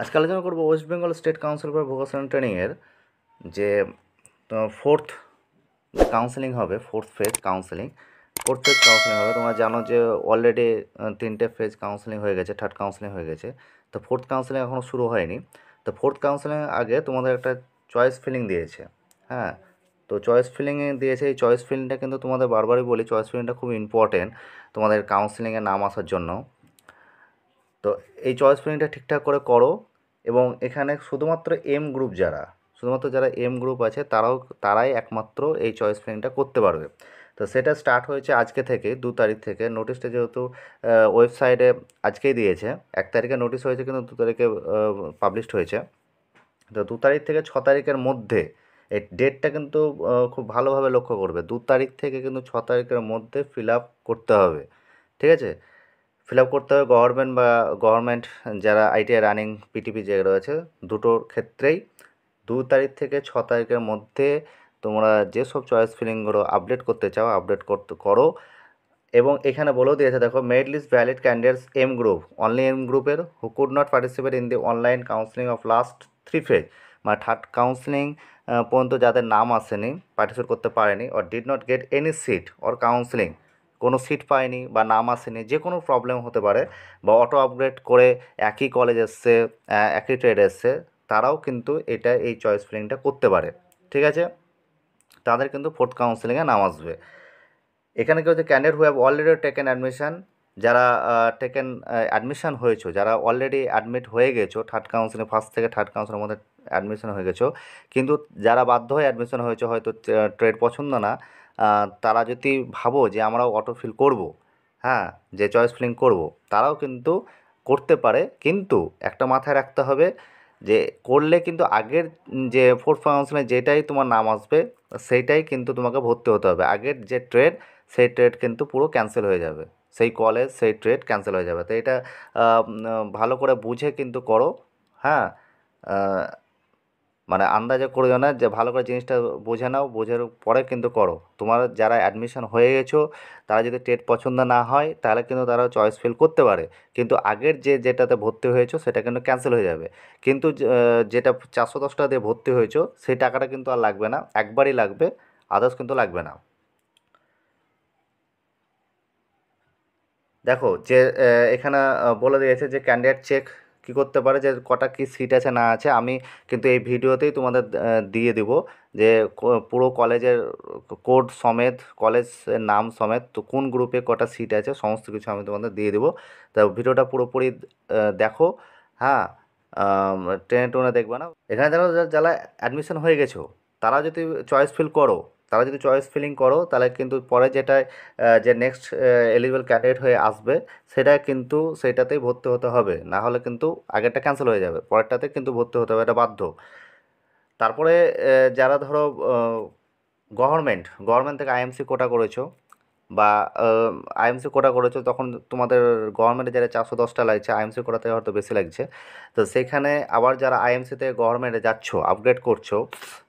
আজকে আলোচনা করবো West Bengal state council for vocational ট্রেনিংয়ের যে ফোর্থ কাউন্সেলিং হবে fourth phase counselling fourth phase counselling হবে তোমরা জানো যে অলরেডি তিনটে ফেজ কাউন্সেলিং হয়ে গেছে থার্ড কাউন্সেলিং হয়ে গেছে তো ফোর্থ কাউন্সেলিং এখনও শুরু হয়নি তো ফোর্থ কাউন্সেলিং আগে তোমাদের একটা চয়েস ফিলিং দিয়েছে হ্যাঁ তো চয়েস ফিলিংয়ে দিয়েছে এই চয়েস ফিলিংটা কিন্তু তোমাদের বারবারই বলি চয়েস ফিলিংটা খুব ইম্পর্টেন্ট তোমাদের কাউন্সেলিংয়ে নাম আসার জন্য তো এই চয়েস ফিলিংটা ঠিকঠাক করে করো এবং এখানে শুধুমাত্র এম গ্রুপ যারা শুধুমাত্র যারা এম গ্রুপ আছে তারাও তারাই একমাত্র এই চয়েস ফিলিংটা করতে পারবে তো সেটা স্টার্ট হয়েছে আজকে থেকে দু তারিখ থেকে নোটিশটা যেহেতু ওয়েবসাইটে আজকেই দিয়েছে এক তারিখে নোটিশ হয়েছে কিন্তু দু তারিখে পাবলিশড হয়েছে তো দু তারিখ থেকে ছ তারিখের মধ্যে এই ডেটটা কিন্তু খুব ভালোভাবে লক্ষ্য করবে দু তারিখ থেকে কিন্তু ছ তারিখের মধ্যে ফিল আপ করতে হবে ঠিক আছে ফিল আপ করতে হবে গভর্নমেন্ট বা গভর্নমেন্ট যারা আইটিআই রানিং পিটিপি যে রয়েছে দুটোর ক্ষেত্রেই দু তারিখ থেকে ছ তারিখের মধ্যে তোমরা যেসব চয়েস ফিলিংগুলো আপডেট করতে চাও আপডেট করতে করো এবং এখানে বলেও দিয়েছে দেখো merit list valid candidates M group only M গ্রুপের who could not participate in the online counselling of last three phase মানে থার্ড কাউন্সিলিং পর্যন্ত যাদের নাম আসেনি পার্টিসিপেট করতে পারেনি or did not get any seat or counselling কোনো seat পায়নি বা নাম আসেনি যে কোনো প্রবলেম হতে পারে বা অটো আপগ্রেড করে একই কলেজ এসছে একই ট্রেড এসছে তারাও কিন্তু এটা এই চয়েস ফিলিংটা করতে পারে ঠিক আছে তাদের কিন্তু ফোর্থ কাউন্সিলিংয়ে নাম আসবে এখানে কি হচ্ছে candidate who have already taken admission যারা টেকেন অ্যাডমিশান হয়েছো যারা অলরেডি অ্যাডমিট হয়ে গেছো থার্ড কাউন্সিলিং ফার্স্ট থেকে থার্ড কাউন্সিলের মধ্যে অ্যাডমিশান হয়ে গেছো কিন্তু যারা বাধ্য হয়ে অ্যাডমিশন হয়েছে হয়তো ট্রেড পছন্দ না তারা যদি ভাবো যে আমরাও অটো ফিল করব হ্যাঁ যে চয়েস ফিলিং করব তারাও কিন্তু করতে পারে কিন্তু একটা মাথায় রাখতে হবে যে করলে কিন্তু আগের যে ফোর্থ ফাংশনে যেটাই তোমার নাম আসবে সেইটাই কিন্তু তোমাকে ভর্তি হতে হবে আগের যে ট্রেড সেই ট্রেড কিন্তু পুরো ক্যান্সেল হয়ে যাবে সেই কলেজ সেই ট্রেড ক্যান্সেল হয়ে যাবে তো এটা ভালো করে বুঝে কিন্তু করো হ্যাঁ মানে আন্দাজে করিও না যে ভালো করে জিনিসটা বোঝে নাও বোঝার পরে কিন্তু করো তোমার যারা অ্যাডমিশন হয়ে গেছো তারা যদি টেট পছন্দ না হয় তাহলে কিন্তু তারা চয়েস ফিল করতে পারে কিন্তু আগের যে যেটাতে ভর্তি হয়েছো সেটা কিন্তু ক্যান্সেল হয়ে যাবে কিন্তু যেটা চারশো দশটা দিয়ে ভর্তি হয়েছো সেই টাকাটা কিন্তু আর লাগবে না একবারই লাগবে আদার্স কিন্তু লাগবে না দেখো যে এখানে বলে দিয়েছে যে ক্যান্ডিডেট চেক কি করতে পারে যে কটা কি সিট আছে না আছে আমি কিন্তু এই ভিডিওতেই তোমাদের দিয়ে দিব যে পুরো কলেজের কোড সমেত কলেজের নাম সমেত তো কোন গ্রুপে কটা সিট আছে সমস্ত কিছু আমি তোমাদের দিয়ে দেবো তা ভিডিওটা পুরোপুরি দেখো হ্যাঁ ট্রেনে টোনে দেখবে না এখানে যারা যারা অ্যাডমিশন হয়ে গেছো তারা যদি চয়েস ফিল করো তারা যদি চয়েস ফিলিং করো তাহলে কিন্তু পরে যেটা যে নেক্সট এলিজিবল ক্যান্ডিডেট হয়ে আসবে সেটা কিন্তু সেটাতেই ভর্তি হতে হবে না হলে কিন্তু আগেরটা ক্যান্সেল হয়ে যাবে পরেরটাতে কিন্তু ভর্তি হতে হবে এটা বাধ্য তারপরে যারা ধরো গভর্নমেন্ট গভর্নমেন্ট থেকে আইএমসি কোটা করেছো বা আইএমসি কোটা করেছো তখন তোমাদের গভর্নমেন্টে যারা চারশো দশটা লাগছে আইএমসি কোটাতে হয়তো বেশি লাগছে তো সেখানে আবার যারা আইএমসিতে গভর্নমেন্টে যাচ্ছ আপগ্রেড করছো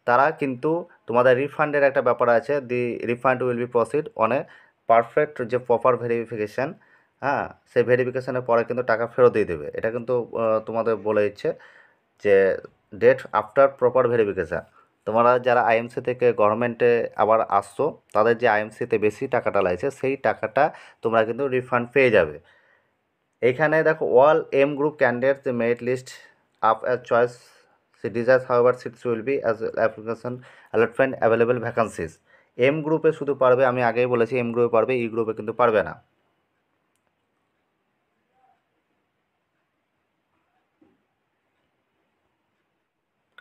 তারা কিন্তু তোমাদের রিফান্ডের একটা ব্যাপার আছে the refund will be proceed on a perfect যে প্রপার ভেরিফিকেশান হ্যাঁ সেই ভেরিফিকেশানের পরে কিন্তু টাকা ফেরত দিয়ে দেবে এটা কিন্তু তোমাদের বলে দিচ্ছে যে ডেট আফটার প্রপার ভেরিফিকেশান তোমরা যারা আইএমসি থেকে গভর্নমেন্টে আবার আসছো তাদের যে আইএমসিতে বেশি টাকাটা লাগছে সেই টাকাটা তোমরা কিন্তু রিফান্ড পেয়ে যাবে এখানে দেখো all M group candidate merit list up as choice desires however seats will be as application allotment available vacancies M গ্রুপে শুধু পারবে আমি আগেই বলেছি এম গ্রুপে পারবে ই e গ্রুপে কিন্তু পারবে না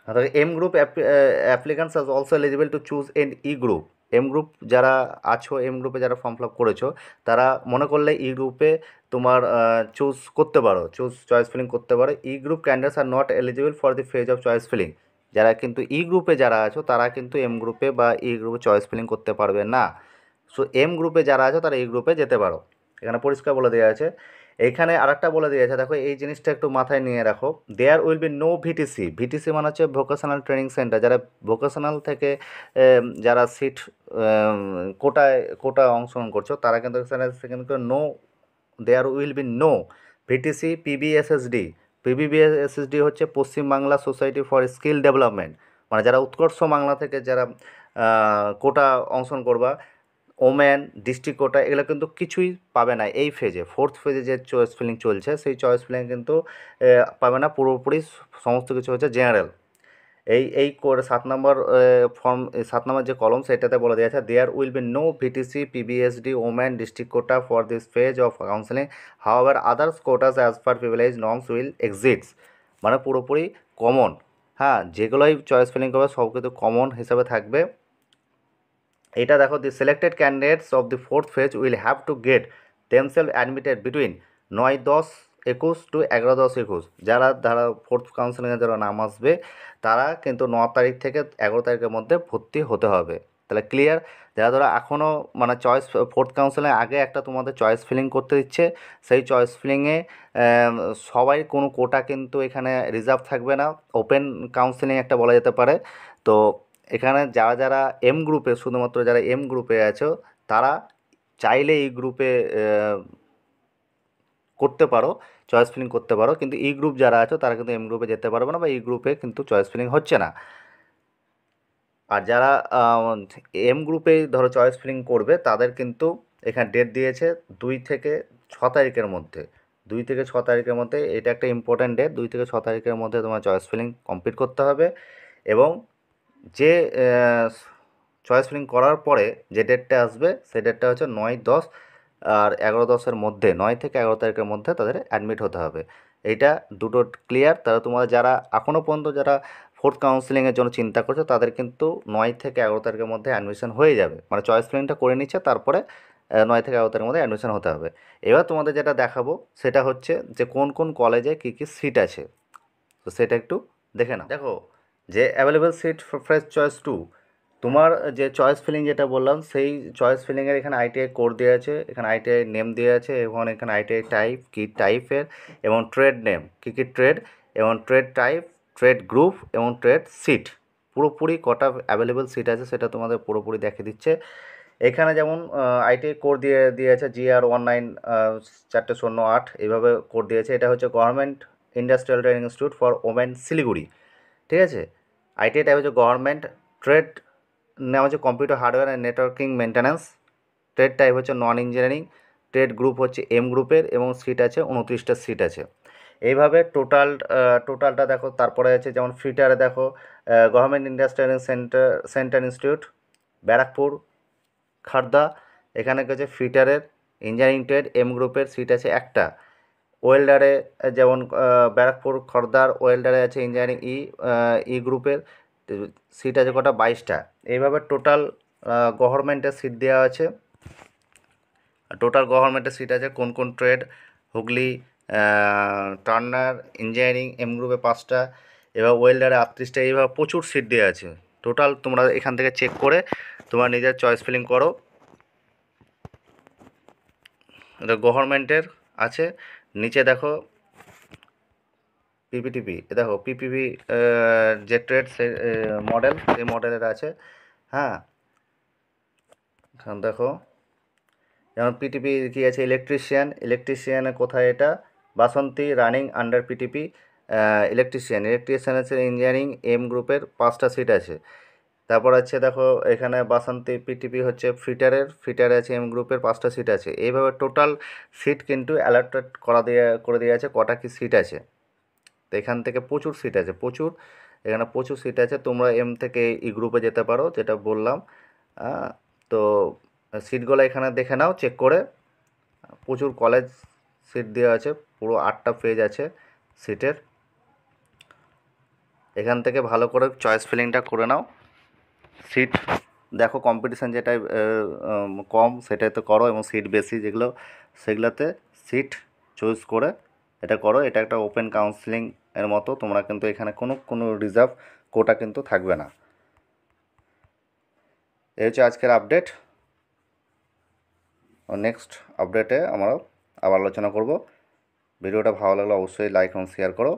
অর্থাৎ M group applicants are also eligible to choose an E group M group যারা আছো এম গ্রুপে যারা ফর্ম ফিল করেছো তারা মনে করলে ই e গ্রুপে তোমার চুজ করতে পারো চুজ চয়েস ফিলিং করতে পারো E group candidates are not eligible for the phase of choice filling যারা কিন্তু ই e গ্রুপে যারা আছো তারা কিন্তু এম গ্রুপে বা ই গ্রুপে চয়েস ফিলিং করতে পারবে না সো এম গ্রুপে যারা আছো তারা ই e গ্রুপে যেতে পারো এখানে পরিষ্কার বলে দেওয়া আছে এখানে আরেকটা বলে দিয়েছে দেখো এই জিনিসটা একটু মাথায় নিয়ে রাখো there will be no VTC VTC মানে হচ্ছে ভোকেশনাল ট্রেনিং সেন্টার যারা ভোকেশনাল থেকে যারা সিট কোটায় কোটা অংশগ্রহণ করছো তারা কিন্তু সেখানে no there will be no VTC PBSSD PBBSSD হচ্ছে Paschimbangla society for skill development মানে যারা উৎকর্ষ বাংলা থেকে যারা কোটা অংশগ্রহণ করবা ওম্যান ডিস্ট্রিক্ট এগুলো কিন্তু কিছুই পাবে না এই ফেজে ফোর্থ ফেজে যে চয়েস ফিলিং চলছে সেই চয়েস ফিলিং কিন্তু পাবে না পুরোপুরি সমস্ত কিছু হচ্ছে জেনারেল এই এই করে সাত নম্বর ফর্ম সাত নম্বর যে কলম সেটাতে বলে দেওয়া আছে there will be no VTC PBSD woman district quota for this phase of counselling however others quotas as per privilege norms will exist মানে পুরোপুরি কমন হ্যাঁ যেগুলোই চয়েস ফিলিং করবে সব কিন্তু কমন হিসাবে থাকবে এটা দেখো the selected candidates of the fourth phase will have to get themselves admitted between নয় দশ একুশ টু এগারো দশ একুশ যারা ধারা ফোর্থ কাউন্সিলিংয়ে যারা নাম আসবে তারা কিন্তু ন তারিখ থেকে এগারো তারিখের মধ্যে ভর্তি হতে হবে তাহলে ক্লিয়ার যারা ধরো এখনও মানে চয়েস ফোর্থ কাউন্সিলিং আগে একটা তোমাদের চয়েস ফিলিং করতে দিচ্ছে সেই চয়েস ফিলিংয়ে সবাই কোনো কোটা কিন্তু এখানে রিজার্ভ থাকবে না ওপেন কাউন্সিলিং একটা বলা যেতে পারে তো এখানে যারা যারা এম গ্রুপে শুধুমাত্র যারা এম গ্রুপে আছো তারা চাইলে এই গ্রুপে করতে পারো চয়েস ফিলিং করতে পারো কিন্তু ই গ্রুপ যারা আছো তারা কিন্তু এম গ্রুপে যেতে পারবে না বা ই গ্রুপে কিন্তু চয়েস ফিলিং হচ্ছে না আর যারা এম গ্রুপে ধরো চয়েস ফিলিং করবে তাদের কিন্তু এখানে ডেট দিয়েছে দুই থেকে ছ তারিখের মধ্যে দুই থেকে ছ তারিখের মধ্যে এটা একটা ইম্পর্ট্যান্ট ডেট দুই থেকে ছ তারিখের মধ্যে তোমার চয়েস ফিলিং কমপ্লিট করতে হবে এবং যে চয়েস ফিলিং করার পরে যে ডেটটা আসবে সে ডেটটা হচ্ছে নয় দশ আর এগারো দশের মধ্যে নয় থেকে এগারো তারিখের মধ্যে তাদের অ্যাডমিট হতে হবে এইটা দুটো ক্লিয়ার তাহলে তোমাদের যারা এখনও পর্যন্ত যারা ফোর্থ কাউন্সিলিংয়ের জন্য চিন্তা করছো তাদের কিন্তু নয় থেকে এগারো তারিখের মধ্যে অ্যাডমিশন হয়ে যাবে মানে চয়েস ফিলিংটা করে নিচ্ছে তারপরে নয় থেকে এগারো তারিখের মধ্যে অ্যাডমিশন হতে হবে এবার তোমাদের যেটা দেখাবো সেটা হচ্ছে যে কোন কোন কলেজে কী কী সিট আছে তো সেটা একটু দেখে নাও দেখো যে available seat fresh choice to তোমার যে চয়েস ফিলিং যেটা বললাম সেই চয়েস ফিলিংয়ের এখানে আইটিআই কোড দেওয়া আছে এখানে আইটিআই নেম দেওয়া আছে এবং এখানে আইটিআই টাইপ কি টাইপের এবং ট্রেড নেম কী কী ট্রেড এবং ট্রেড টাইপ ট্রেড গ্রুপ এবং ট্রেড সিট পুরোপুরি কটা অ্যাভেলেবেল সিট আছে সেটা তোমাদের পুরোপুরি দেখে দিচ্ছে এখানে যেমন আইটি কোড দিয়ে দিয়েছে জি আর ওয়ান নাইন চারটে শূন্য আট এইভাবে কোড দিয়েছে এটা হচ্ছে government industrial training institute for women Siliguri ঠিক আছে আইটিআই টাইপ হচ্ছে গভর্নমেন্ট ট্রেড নেওয়া হচ্ছে computer hardware and networking maintenance trade type হচ্ছে নন ইঞ্জিনিয়ারিং ট্রেড গ্রুপ হচ্ছে এম গ্রুপের এবং সিট আছে উনত্রিশটা সিট আছে এইভাবে টোটাল টোটালটা দেখো তারপরে আছে যেমন ফিটারে দেখো government industrial centre centre institute Barrackpore Khardah এখানে হচ্ছে ফিটারের ইঞ্জিনিয়ারিং ট্রেড এম গ্রুপের সিট আছে একটা ওয়েল্ডারে যেমন ব্যারাকপুর খর্দার ওয়েল্ডারে আছে ইঞ্জিনিয়ারিং ই ই গ্রুপের সিট আছে কটা বাইশটা এইভাবে টোটাল গভর্নমেন্টের সিট দেওয়া আছে টোটাল গভর্নমেন্টের সিট আছে কোন কোন trade Hooghly turner engineering M গ্রুপে পাঁচটা এবার ওয়েল্ডারে আটত্রিশটা এইভাবে প্রচুর সিট দেওয়া আছে টোটাল তোমরা এখান থেকে চেক করে তোমার নিজের চয়েস ফিলিং করো এটা গভর্নমেন্টের আছে নিচে দেখো পিপিটিপি দেখো পিপিপি যে ট্রেড সে মডেল সেই মডেলের আছে হ্যাঁ দেখো যেমন পিটিপি কী আছে ইলেকট্রিশিয়ান ইলেকট্রিশিয়ানে কোথায় এটা Basanti running under PTP electrician electrician আছে ইঞ্জিনিয়ারিং এম গ্রুপের পাঁচটা সিট আছে তারপর আছে দেখো এখানে বাসন্তী পিটিপি হচ্ছে ফিটারের ফিটারে আছে এম গ্রুপের পাঁচটা সিট আছে এইভাবে টোটাল সিট কিন্তু অ্যালার্টেড করা দেওয়া করে দেওয়া আছে কটা কি সিট আছে তো এখান থেকে প্রচুর সিট আছে প্রচুর এখানে প্রচুর সিট আছে তোমরা এম থেকে ই e গ্রুপে যেতে পারো যেটা বললাম তো সিটগুলো এখানে দেখে নাও চেক করে প্রচুর কলেজ সিট দেওয়া আছে পুরো আটটা পেজ আছে সিটের এখান থেকে ভালো করে চয়েস ফিলিংটা করে নাও সিট দেখো কম্পিটিশান যেটায় কম সেটাই তো করো এবং সিট বেশি যেগুলো সেগুলোতে সিট চুজ করে এটা করো এটা একটা ওপেন কাউন্সিলিং এর মতো তোমরা কিন্তু এখানে কোনো কোনো রিজার্ভ কোটা কিন্তু থাকবে না এই হচ্ছে আজকের আপডেট ও নেক্সট আপডেটে আমরা আবার আলোচনা করব ভিডিওটা ভালো লাগলে অবশ্যই লাইক এবং শেয়ার করো